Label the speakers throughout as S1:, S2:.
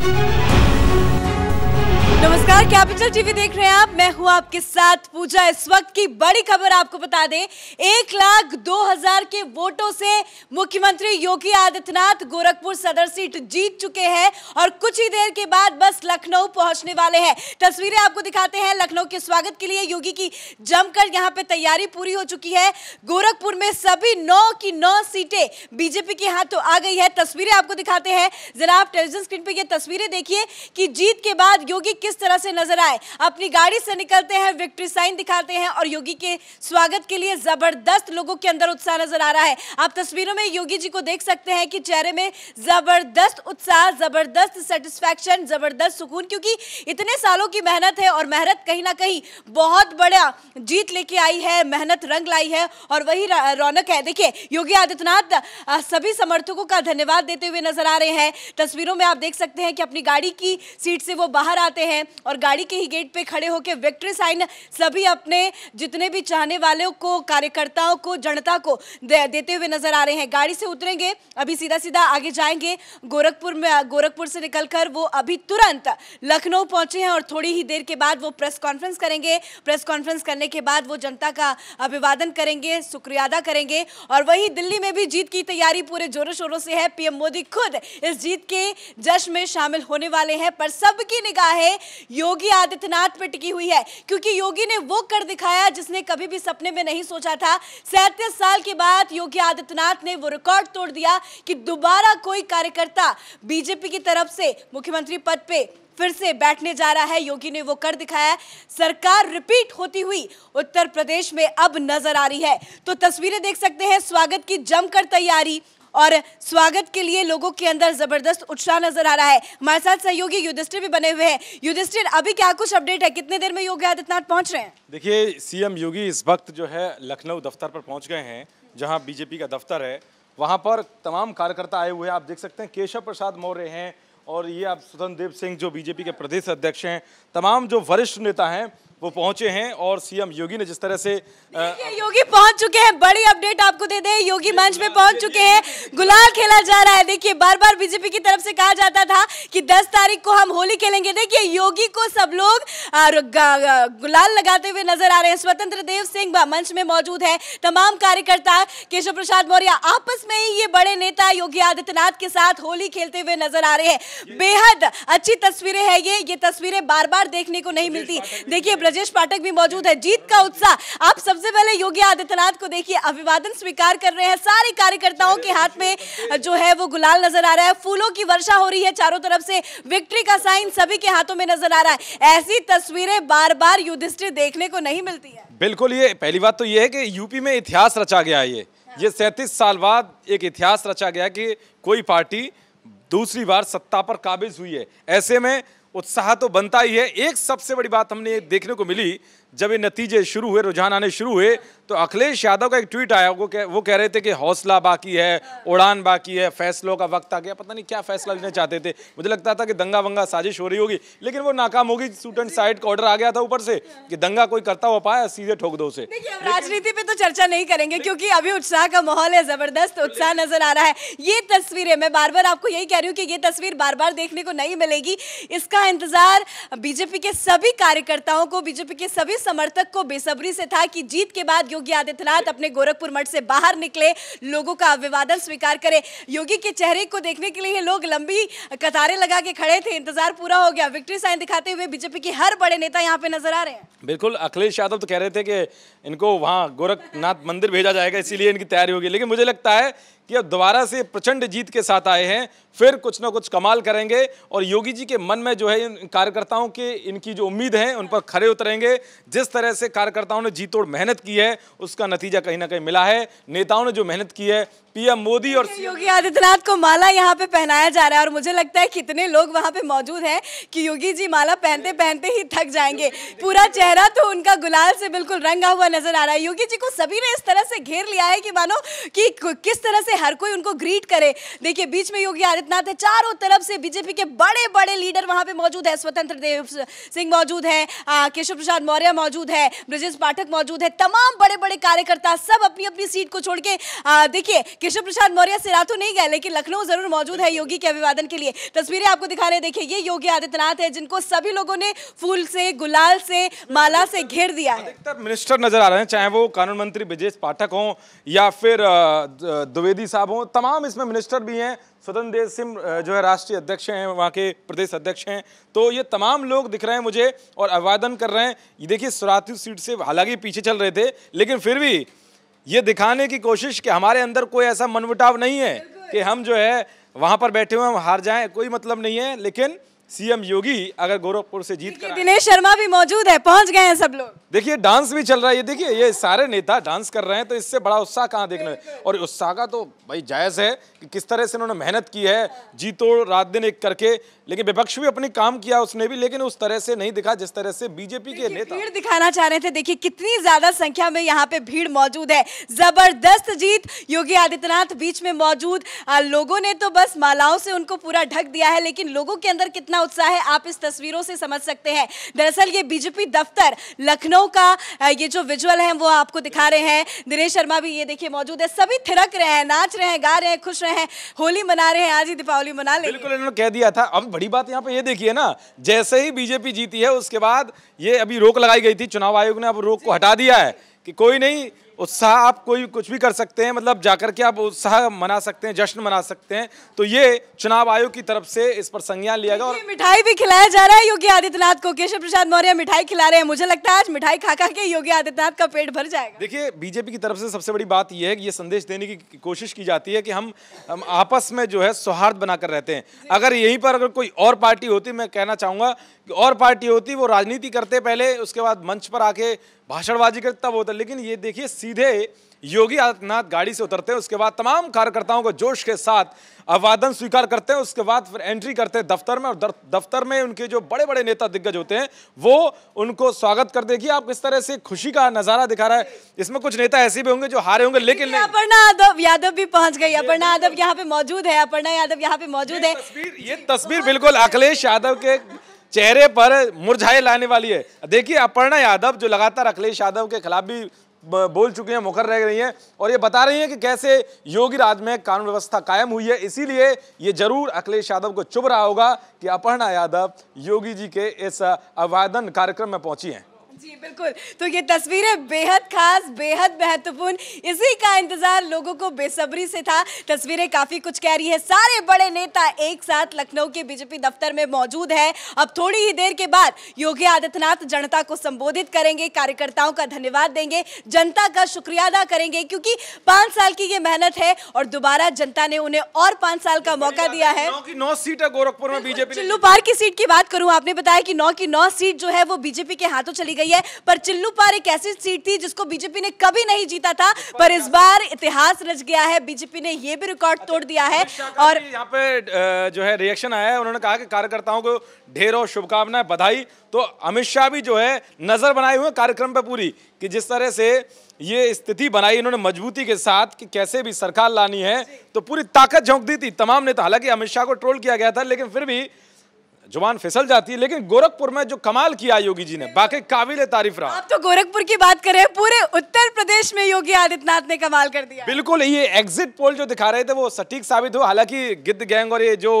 S1: Thank you. नमस्कार Capital TV देख रहे हैं आप मैं हूं आपके साथ पूजा इस वक्त की बड़ी खबर आपको बता दें एक लाख दो हजार के वोटों से मुख्यमंत्री योगी आदित्यनाथ गोरखपुर सदर सीट जीत चुके हैं और कुछ ही देर के बाद बस लखनऊ पहुंचने वाले हैं तस्वीरें आपको दिखाते हैं लखनऊ के स्वागत के लिए योगी की जमकर यहाँ पे तैयारी पूरी हो चुकी है गोरखपुर में सभी नौ की नौ सीटें बीजेपी के हाथों आ गई है तस्वीरें आपको दिखाते हैं जरा आप टेलीविजन स्क्रीन पर यह तस्वीरें देखिए कि जीत के बाद योगी किस तरह से नजर आए अपनी गाड़ी से निकलते हैं विक्ट्री साइन दिखाते हैं और योगी के स्वागत के लिए जबरदस्त लोगों के अंदर उत्साह नजर आ रहा है आप तस्वीरों में योगी जी को देख सकते हैं कि चेहरे में जबरदस्त उत्साह जबरदस्त सेटिस्फैक्शन जबरदस्त सुकून क्योंकि इतने सालों की मेहनत है और मेहनत कहीं ना कहीं बहुत बड़ा जीत लेके आई है मेहनत रंग लाई है और वही रौनक है देखिए योगी आदित्यनाथ सभी समर्थकों का धन्यवाद देते हुए नजर आ रहे हैं तस्वीरों में आप देख सकते हैं कि अपनी गाड़ी की सीट से वो बाहर आते हैं हैं और गाड़ी के ही गेट पे खड़े होकर विक्ट्री साइन सभी अपने जितने भी चाहने वालों को कार्यकर्ताओं को जनता को दे, देते हुए नजर आ रहे हैं गाड़ी से उतरेंगे अभी सीधा सीधा आगे जाएंगे गोरखपुर में गोरखपुर से निकलकर वो अभी तुरंत लखनऊ पहुंचे हैं और थोड़ी ही देर के बाद वो प्रेस कॉन्फ्रेंस करेंगे प्रेस कॉन्फ्रेंस करने के बाद वो जनता का अभिवादन करेंगे शुक्रिया अदा करेंगे और वहीं दिल्ली में भी जीत की तैयारी पूरे जोरों शोरों से है पीएम मोदी खुद इस जीत के जश्न में शामिल होने वाले हैं पर सबकी निगाहें योगी आदित्यनाथ पे टिकी हुई है क्योंकि योगी ने वो कर दिखाया जिसने कभी भी सपने में नहीं सोचा था सैंतीस साल के बाद योगी आदित्यनाथ ने वो रिकॉर्ड तोड़ दिया कि दोबारा कोई कार्यकर्ता बीजेपी की तरफ से मुख्यमंत्री पद पे फिर से बैठने जा रहा है योगी ने वो कर दिखाया सरकार रिपीट होती हुई उत्तर प्रदेश में अब नजर आ रही है तो तस्वीरें देख सकते हैं स्वागत की जमकर तैयारी और स्वागत के लिए लोगों के अंदर जबरदस्त उत्साह नजर आ रहा है हमारे साथ सहयोगी युधिष्ठिर भी बने हुए हैं युधिष्ठिर अभी क्या कुछ अपडेट है कितने देर में योगी आदित्यनाथ पहुंच रहे हैं
S2: देखिए सीएम योगी इस वक्त जो है लखनऊ दफ्तर पर पहुंच गए हैं जहां बीजेपी का दफ्तर है वहां पर तमाम कार्यकर्ता आए हुए हैं आप देख सकते हैं केशव प्रसाद मौर्य हैं और ये आप स्वतंत्र देव सिंह जो बीजेपी के प्रदेश अध्यक्ष हैं तमाम जो वरिष्ठ नेता हैं वो पहुंचे हैं और सीएम योगी ने जिस तरह से आ,
S1: योगी पहुंच चुके हैं बड़ी अपडेट आपको दे दें योगी मंच में पहुंच चुके हैं गुलाल खेला जा रहा है देखिए बार बार बीजेपी की तरफ से कहा जाता था कि 10 तारीख को हम होली खेलेंगे देखिए योगी को सब लोग गुलाल लगाते हुए नजर आ रहे हैं स्वतंत्र देव सिंह मंच में मौजूद है तमाम कार्यकर्ता केशव प्रसाद मौर्य आपस में ही ये बड़े नेता योगी आदित्यनाथ के साथ होली खेलते हुए नजर आ रहे हैं बेहद अच्छी तस्वीरें है ये ये तस्वीरें बार बार देखने को नहीं मिलती देखिए ब्रजेश पाठक भी मौजूद है जीत का उत्साह आप सबसे पहले योगी आदित्यनाथ को देखिए अभिवादन स्वीकार कर रहे हैं सारे कार्यकर्ताओं के हाथ में जो है वो गुलाल नजर आ रहा है फूलों की वर्षा हो रही है चारों तरफ से विक्ट्री का साइन सभी के हाथों में नजर आ रहा है ऐसी तस्वीरें बार बार युधिष्ठिर देखने को नहीं
S2: मिलती है बिल्कुल ये पहली बात तो ये है कि यूपी में इतिहास रचा गया है ये हाँ। ये सैंतीस साल बाद एक इतिहास रचा गया कि कोई पार्टी दूसरी बार सत्ता पर काबिज हुई है ऐसे में उत्साह तो बनता ही है एक सबसे बड़ी बात हमने देखने को मिली जब ये नतीजे शुरू हुए रुझान आने शुरू हुए तो अखिलेश यादव का एक ट्वीट आया वो कह वो कह रहे थे कि हौसला बाकी है उड़ान बाकी है फैसलों का वक्त आ गया पता नहीं क्या फैसला लेना चाहते थे मुझे लगता था कि दंगा वंगा साजिश हो रही होगी लेकिन वो नाकाम होगी स्टूडेंट साइड का ऑर्डर आ गया था ऊपर से कि दंगा कोई करता हुआ पाया सीधे ठोक दो उसे
S1: राजनीति पे तो चर्चा नहीं करेंगे क्योंकि अभी उत्साह का माहौल है जबरदस्त उत्साह नजर आ रहा है ये तस्वीरें मैं बार बार आपको यही कह रही हूँ कि ये तस्वीर बार बार देखने को नहीं मिलेगी इसका इंतजार बीजेपी के सभी कार्यकर्ताओं को बीजेपी के सभी समर्थक को बेसब्री से था कि जीत के बाद योगी आदित्यनाथ अपने गोरखपुर मठ से बाहर निकले लोगों का अभिवादन स्वीकार करे योगी के चेहरे को देखने के लिए लोग लंबी कतारें लगा के खड़े थे इंतजार पूरा हो गया विक्ट्री साइन दिखाते हुए बीजेपी के हर बड़े नेता यहाँ पे नजर आ रहे हैं
S2: बिल्कुल अखिलेश यादव तो कह रहे थे कि इनको वहाँ गोरखनाथ मंदिर भेजा जाएगा इसीलिए इनकी तैयारी होगी लेकिन मुझे लगता है कि अब दोबारा से प्रचंड जीत के साथ आए हैं फिर कुछ ना कुछ कमाल करेंगे और योगी जी के मन में जो है इन कार्यकर्ताओं के इनकी जो उम्मीद है उन पर खड़े उतरेंगे जिस तरह से कार्यकर्ताओं ने जीतोड़ मेहनत की है उसका नतीजा कहीं ना कहीं मिला है नेताओं ने जो मेहनत की है पीएम मोदी और योगी
S1: आदित्यनाथ को माला यहाँ पे पहनाया जा रहा है और मुझे लगता है कितने लोग वहाँ पे मौजूद हैं कि योगी जी माला पहनते पहनते ही थक जाएंगे पूरा चेहरा तो उनका गुलाल से बिल्कुल रंगा हुआ नजर आ रहा है योगी जी को सभी ने इस तरह से घेर लिया है कि मानो कि किस तरह से हर कोई उनको ग्रीट करे देखिए बीच में योगी आदित्यनाथ है चारों तरफ से बीजेपी के बड़े बड़े लीडर वहाँ पे मौजूद है स्वतंत्र देव सिंह मौजूद है केशव प्रसाद मौर्य मौजूद है ब्रजेश पाठक मौजूद है तमाम बड़े बड़े कार्यकर्ता सब अपनी अपनी सीट को छोड़ के देखिए केशव प्रसाद मौर्य सिरा तो नहीं गए लेकिन लखनऊ जरूर मौजूद है योगी के अभिवादन के लिए तस्वीरें आपको दिखा रहे देखिए ये योगी आदित्यनाथ है जिनको सभी लोगों ने फूल से गुलाल से माला से घेर दिया है
S2: अधिकतर मिनिस्टर नजर आ रहे हैं चाहे वो कानून मंत्री ब्रजेश पाठक हो या फिर द्विवेदी साहब हो तमाम इसमें मिनिस्टर भी हैं स्वतंत्र देव सिंह जो है राष्ट्रीय अध्यक्ष हैं वहाँ के प्रदेश अध्यक्ष हैं तो ये तमाम लोग दिख रहे हैं मुझे और अभिवादन कर रहे हैं ये देखिए सुराती सीट से हालांकि पीछे चल रहे थे लेकिन फिर भी ये दिखाने की कोशिश कि हमारे अंदर कोई ऐसा मनमुटाव नहीं है कि हम जो है वहाँ पर बैठे हुए हम हार जाएं कोई मतलब नहीं है लेकिन सीएम योगी अगर गोरखपुर से जीत कर दिनेश
S1: शर्मा भी मौजूद है पहुंच गए हैं सब लोग
S2: देखिए डांस भी चल रहा है ये देखिए ये सारे नेता डांस कर रहे हैं तो इससे बड़ा उत्साह कहाँ है और उत्साह का तो भाई जायज़ है कि किस तरह से उन्होंने मेहनत की है जीतो रात दिन एक करके लेकिन विपक्ष भी अपनी काम किया उसने भी लेकिन उस तरह से नहीं दिखा जिस तरह से बीजेपी के नेता भीड़
S1: दिखाना चाह रहे थे देखिए कितनी ज्यादा संख्या में यहाँ पे भीड़ मौजूद है जबरदस्त जीत योगी आदित्यनाथ बीच में मौजूद लोगों ने तो बस मालाओं से उनको पूरा ढक दिया है लेकिन लोगों के अंदर कितना कितना उत्साह है आप इस तस्वीरों से समझ सकते हैं दरअसल ये बीजेपी दफ्तर लखनऊ का ये जो विजुअल है वो आपको दिखा रहे हैं दिनेश शर्मा भी ये देखिए मौजूद है सभी थिरक रहे हैं नाच रहे हैं गा रहे हैं खुश रहे हैं होली मना रहे हैं आज ही दीपावली मना ले बिल्कुल
S2: इन्होंने कह दिया था अब बड़ी बात यहाँ पे ये देखिए ना जैसे ही बीजेपी जीती है उसके बाद ये अभी रोक लगाई गई थी चुनाव आयोग ने अब रोक को हटा दिया है कि कोई नहीं उत्साह आप कोई कुछ भी कर सकते हैं मतलब जाकर के आप उत्साह मना सकते हैं जश्न मना सकते हैं तो ये चुनाव आयोग की तरफ से इस पर संज्ञान लिया गया और
S1: मिठाई भी खिलाया जा रहा है योगी आदित्यनाथ को केशव प्रसाद मौर्य मिठाई खिला रहे हैं मुझे लगता है आज मिठाई खा खा के
S2: योगी आदित्यनाथ का पेट भर जाएगा देखिए बीजेपी की तरफ से सबसे बड़ी बात यह है कि ये संदेश देने की कोशिश की जाती है कि हम, हम आपस में जो है सौहार्द बनाकर रहते हैं अगर यहीं पर अगर कोई और पार्टी होती मैं कहना चाहूंगा कि और पार्टी होती वो राजनीति करते पहले उसके बाद मंच पर आके भाषणबाजी करते तब होता है लेकिन ये देखिए सीधे योगी आदित्यनाथ गाड़ी से उतरते हैं उसके बाद तमाम कार्यकर्ताओं को जोश के साथ अभिवादन स्वीकार करते हैं उसके बाद फिर एंट्री करते हैं दफ्तर में और दफ्तर में उनके जो बड़े बड़े नेता दिग्गज होते हैं वो उनको स्वागत कर देगी आप किस तरह से खुशी का नजारा दिखा रहा है इसमें कुछ नेता ऐसे भी होंगे जो हारे होंगे लेकिन
S1: अपर्णा यादव यादव भी पहुंच गई अपर्णा यादव यहाँ पे मौजूद है अपर्णा यादव यहाँ पे मौजूद है
S2: ये तस्वीर बिल्कुल अखिलेश यादव के चेहरे पर मुरझाए लाने वाली है देखिए अपर्णा यादव जो लगातार अखिलेश यादव के खिलाफ भी बोल चुकी हैं मुखर रह रही हैं और ये बता रही हैं कि कैसे योगी राज में कानून व्यवस्था कायम हुई है इसीलिए ये जरूर अखिलेश यादव को चुभ रहा होगा कि अपर्णा यादव योगी जी के इस अभिवादन कार्यक्रम में पहुंची हैं
S1: जी बिल्कुल तो ये तस्वीरें बेहद खास बेहद महत्वपूर्ण इसी का इंतजार लोगों को बेसब्री से था तस्वीरें काफी कुछ कह रही है सारे बड़े नेता एक साथ लखनऊ के बीजेपी दफ्तर में मौजूद है अब थोड़ी ही देर के बाद योगी आदित्यनाथ जनता को संबोधित करेंगे कार्यकर्ताओं का धन्यवाद देंगे जनता का शुक्रिया अदा करेंगे क्योंकि पांच साल की ये मेहनत है और दोबारा जनता ने उन्हें और पांच साल का मौका दिया है
S2: नौ सीट है गोरखपुर में बीजेपी चिल्लू पार
S1: की सीट की बात करूं आपने बताया कि नौ की नौ सीट जो है वो बीजेपी के हाथों चली गई रही है पर चिल्लू पार एक ऐसी सीट थी जिसको बीजेपी ने कभी नहीं जीता था अच्छा, पर इस अच्छा। बार इतिहास रच गया है बीजेपी ने यह भी रिकॉर्ड अच्छा, तोड़ दिया है और यहाँ
S2: पे जो है रिएक्शन आया है उन्होंने कहा कि कार्यकर्ताओं को ढेरों शुभकामनाएं बधाई तो अमित शाह भी जो है नजर बनाए हुए कार्यक्रम पर पूरी कि जिस तरह से ये स्थिति बनाई इन्होंने मजबूती के साथ कि कैसे भी सरकार लानी है तो पूरी ताकत झोंक दी थी तमाम नेता हालांकि अमित शाह को ट्रोल किया गया था लेकिन फिर भी जुबान फिसल जाती है लेकिन गोरखपुर में जो कमाल किया योगी जी ने बाकी काबिल तारीफ रहा आप
S1: तो गोरखपुर की बात कर रहे हैं पूरे उत्तर प्रदेश में योगी आदित्यनाथ ने कमाल कर दिया
S2: बिल्कुल ये एग्जिट पोल जो दिखा रहे थे वो सटीक साबित हो हालांकि गिद्ध गैंग और ये जो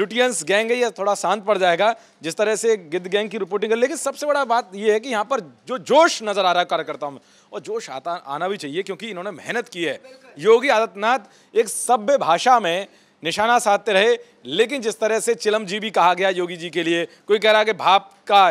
S2: लुटियंस गैंग है ये थोड़ा शांत पड़ जाएगा जिस तरह से गिद्ध गैंग की रिपोर्टिंग है लेकिन सबसे बड़ा बात यह है कि यहाँ पर जो जोश नजर आ रहा है कार्यकर्ताओं में और जोश आता आना भी चाहिए क्योंकि इन्होंने मेहनत की है योगी आदित्यनाथ एक सभ्य भाषा में निशाना साधते रहे लेकिन जिस तरह से चिलम जी भी कहा गया योगी जी के लिए कोई कह रहा कि भाप का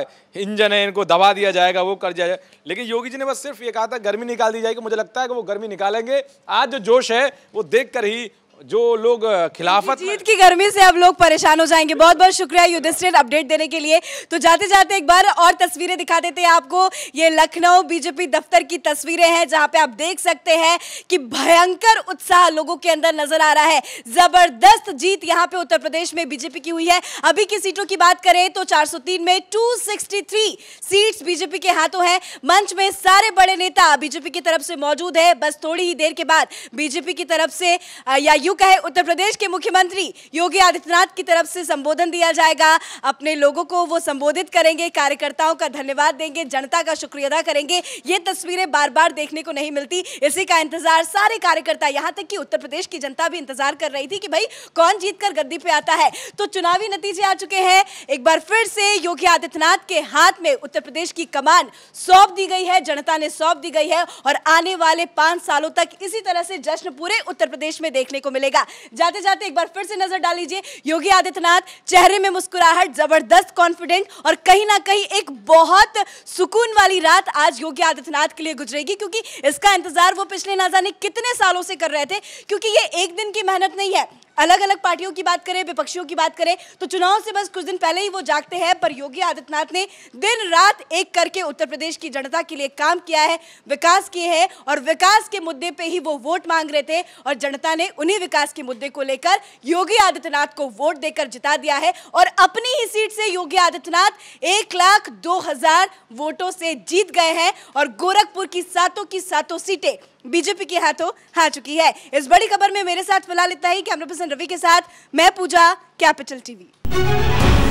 S2: इंजन है इनको दबा दिया जाएगा वो कर दिया जाएगा लेकिन योगी जी ने बस सिर्फ ये कहा था गर्मी निकाल दी जाएगी मुझे लगता है कि वो गर्मी निकालेंगे आज जो जोश है वो देख कर ही जो लोग खिलाफत जीत की गर्मी
S1: से अब लोग परेशान हो जाएंगे बहुत बहुत शुक्रिया युद्धिष्ठिर अपडेट देने के लिए तो जाते जाते एक बार और तस्वीरें दिखा देते हैं आपको ये लखनऊ बीजेपी दफ्तर की तस्वीरें हैं जहां पे आप देख सकते हैं कि भयंकर उत्साह लोगों के अंदर नजर आ रहा है जबरदस्त जीत यहाँ पे उत्तर प्रदेश में बीजेपी की हुई है अभी की सीटों की बात करें तो चार में टू सीट्स बीजेपी के हाथों है मंच में सारे बड़े नेता बीजेपी की तरफ से मौजूद है बस थोड़ी ही देर के बाद बीजेपी की तरफ से या यूं कहे उत्तर प्रदेश के मुख्यमंत्री योगी आदित्यनाथ की तरफ से संबोधन दिया जाएगा अपने लोगों को वो संबोधित करेंगे कार्यकर्ताओं का धन्यवाद देंगे जनता का शुक्रिया अदा करेंगे ये तस्वीरें बार बार देखने को नहीं मिलती इसी का इंतजार सारे कार्यकर्ता यहां तक कि उत्तर प्रदेश की जनता भी इंतजार कर रही थी कि भाई कौन जीत कर गद्दी पे आता है तो चुनावी नतीजे आ चुके हैं एक बार फिर से योगी आदित्यनाथ के हाथ में उत्तर प्रदेश की कमान सौंप दी गई है जनता ने सौंप दी गई है और आने वाले पांच सालों तक इसी तरह से जश्न पूरे उत्तर प्रदेश में देखने को मिलेगा जाते जाते एक बार फिर से नजर डाल लीजिए योगी आदित्यनाथ चेहरे में मुस्कुराहट जबरदस्त कॉन्फिडेंट और कहीं ना कहीं एक बहुत सुकून वाली रात आज योगी आदित्यनाथ के लिए गुजरेगी क्योंकि इसका इंतजार वो पिछले ना जाने कितने सालों से कर रहे थे क्योंकि ये एक दिन की मेहनत नहीं है अलग अलग पार्टियों की बात करें विपक्षियों की बात करें तो चुनाव से बस कुछ दिन पहले ही वो जागते हैं पर योगी आदित्यनाथ ने दिन रात एक करके उत्तर प्रदेश की जनता के लिए काम किया है विकास किए हैं और विकास के मुद्दे पे ही वो वोट मांग रहे थे और जनता ने उन्हीं विकास के मुद्दे को लेकर योगी आदित्यनाथ को वोट देकर जिता दिया है और अपनी ही सीट से योगी आदित्यनाथ एक लाख दो हजार वोटों से जीत गए हैं और गोरखपुर की सातों की सातों सीटें बीजेपी के हाथों हार चुकी है इस बड़ी खबर में मेरे साथ फिलहाल इतना ही कैमरा पर्सन रवि के साथ मैं पूजा कैपिटल टीवी